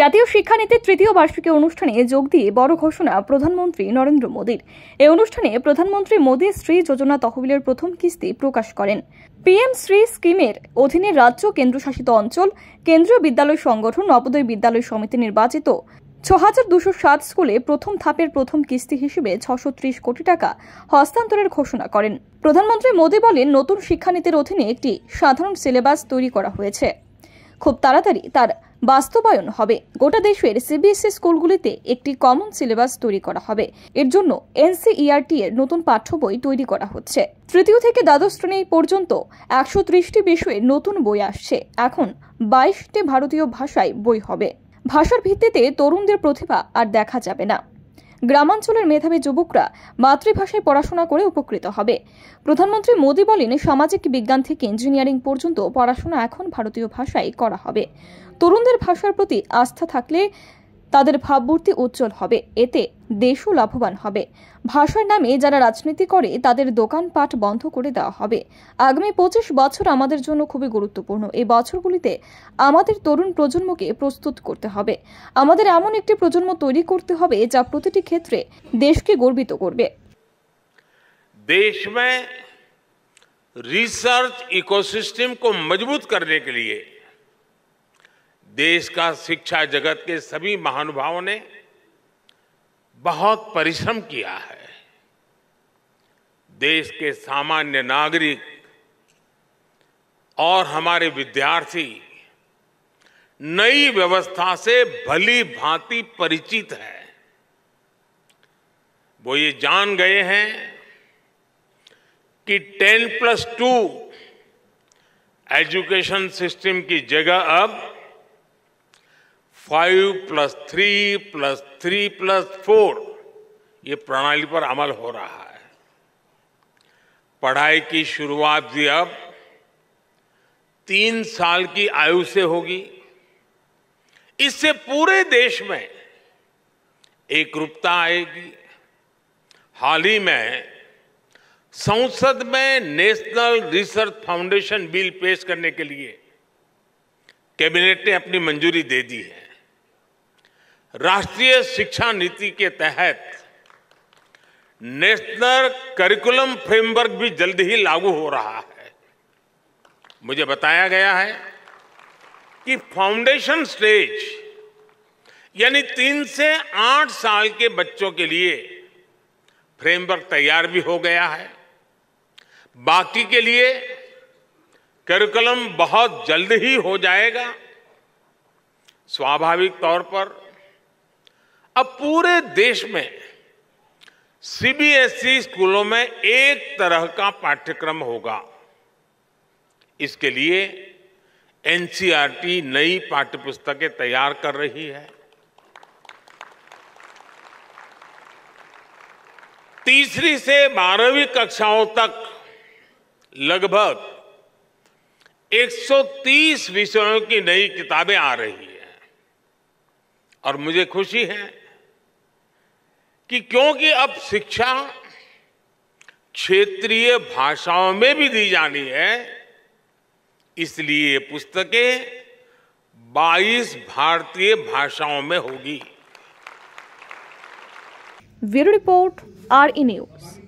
জাতীয় শিক্ষানীতির তৃতীয় বার্ষিকী অনুষ্ঠানে যোগ দিয়ে বড় ঘোষণা প্রধানমন্ত্রী নরেন্দ্র মোদীর এই অনুষ্ঠানে প্রধানমন্ত্রী মোদী শ্রী যোজনা তহবিলের প্রথম কিস্তি প্রকাশ করেন পিএম শ্রী স্কিমের অধীনে রাজ্য কেন্দ্রশাসিত অঞ্চল কেন্দ্রীয় বিদ্যালয় সংগঠন নবোদয় বিদ্যালয় সমিতি নির্বাচিত ছ হাজার দুশো সাত স্কুলে প্রথম ধাপের প্রথম কিস্তি হিসেবে ছশো ত্রিশ কোটি টাকা হস্তান্তরের ঘোষণা করেন প্রধানমন্ত্রী মোদী বলেন নতুন শিক্ষানীতির অধীনে একটি সাধারণ সিলেবাস তৈরি করা হয়েছে খুব তাড়াতাড়ি তার বাস্তবায়ন হবে গোটা দেশের সিবিএসই স্কুলগুলিতে একটি কমন সিলেবাস তৈরি করা হবে এর জন্য এনসিইআরটি এর নতুন পাঠ্য বই তৈরি করা হচ্ছে তৃতীয় থেকে দ্বাদশ শ্রেণী পর্যন্ত একশো ত্রিশটি বিষয়ের নতুন বই আসছে এখন বাইশটি ভারতীয় ভাষায় বই হবে ভাষার ভিত্তিতে তরুণদের প্রতিভা আর দেখা যাবে না গ্রামাঞ্চলের মেধাবী যুবকরা মাতৃভাষায় পড়াশোনা করে উপকৃত হবে প্রধানমন্ত্রী মোদী বলেন সামাজিক বিজ্ঞান থেকে ইঞ্জিনিয়ারিং পর্যন্ত পড়াশোনা এখন ভারতীয় ভাষায় করা হবে তরুণদের ভাষার প্রতি আস্থা থাকলে তাদের ভাবমূর্তি উজ্জ্বল হবে এতে দেশও লাভবান হবে ভাষার নামে যারা রাজনীতি করে তাদের দোকানপাট বন্ধ করে দেওয়া হবে আগামী পঁচিশ বছর আমাদের জন্য খুবই গুরুত্বপূর্ণ এই বছরগুলিতে আমাদের তরুণ প্রজন্মকে প্রস্তুত করতে হবে আমাদের এমন একটি প্রজন্ম তৈরি করতে হবে যা প্রতিটি ক্ষেত্রে দেশকে গর্বিত করবে দেশ में रिसर्च इकोसिस्टम को मजबूत करने के लिए देश का शिक्षा जगत के सभी महानुभावों ने बहुत परिश्रम किया है देश के सामान्य नागरिक और हमारे विद्यार्थी नई व्यवस्था से भली भांति परिचित है वो ये जान गए हैं कि 10 प्लस टू एजुकेशन सिस्टम की जगह अब five plus three plus three plus four ये प्रणाली पर अमल हो रहा है पढ़ाई की शुरुआत भी अब तीन साल की आयु से होगी इससे पूरे देश में एक रूपता आएगी हाल ही में संसद में नेशनल रिसर्च फाउंडेशन बिल पेश करने के लिए कैबिनेट ने अपनी मंजूरी दे दी है राष्ट्रीय शिक्षा नीति के तहत नेशनल करिकुलम फ्रेमवर्क भी जल्द ही लागू हो रहा है मुझे बताया गया है कि फाउंडेशन स्टेज यानी तीन से आठ साल के बच्चों के लिए फ्रेमवर्क तैयार भी हो गया है बाकी के लिए करिकुलम बहुत जल्द ही हो जाएगा स्वाभाविक तौर पर अब पूरे देश में सीबीएसई e स्कूलों में एक तरह का पाठ्यक्रम होगा इसके लिए एनसीईआरटी e नई पाठ्यपुस्तकें तैयार कर रही है तीसरी से बारहवीं कक्षाओं तक लगभग 130 विषयों की नई किताबें आ रही हैं और मुझे खुशी है कि क्योंकि अब शिक्षा क्षेत्रीय भाषाओं में भी दी जानी है इसलिए पुस्तकें 22 भारतीय भाषाओं में होगी bureau report R in news